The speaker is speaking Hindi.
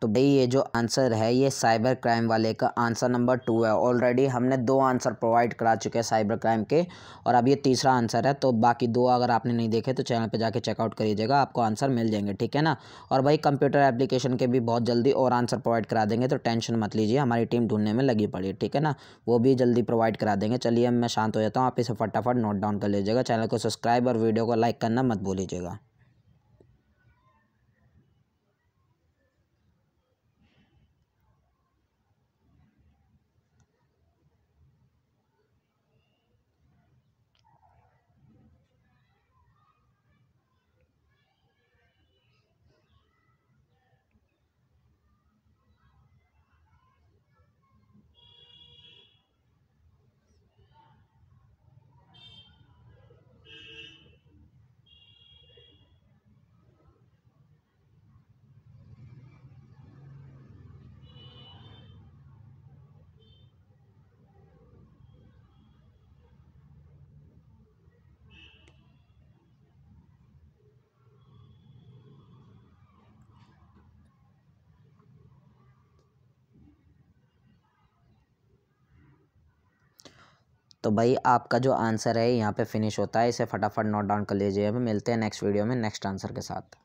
तो भाई ये जो आंसर है ये साइबर क्राइम वाले का आंसर नंबर टू है ऑलरेडी हमने दो आंसर प्रोवाइड करा चुके हैं साइबर क्राइम के और अब ये तीसरा आंसर है तो बाकी दो अगर आपने नहीं देखे तो चैनल पे जाके चेकआउट करिएगा आपको आंसर मिल जाएंगे ठीक है ना और भाई कंप्यूटर एप्लीकेशन के भी बहुत जल्दी और आंसर प्रोवाइड करा देंगे तो टेंशन मत लीजिए हमारी टीम ढूंढने में लगी पड़ी ठीक है ना वो भी जल्दी प्रोवाइड करा देंगे चलिए मैं शांत हो जाता हूँ आप इसे फटाफट नोट डाउन कर लीजिएगा चैनल को सब्सक्राइब और वीडियो को लाइक करना मत भूलिएगा तो भाई आपका जो आंसर है यहाँ पे फिनिश होता है इसे फटाफट नोट डाउन कर लीजिए मिलते हैं नेक्स्ट वीडियो में नेक्स्ट आंसर के साथ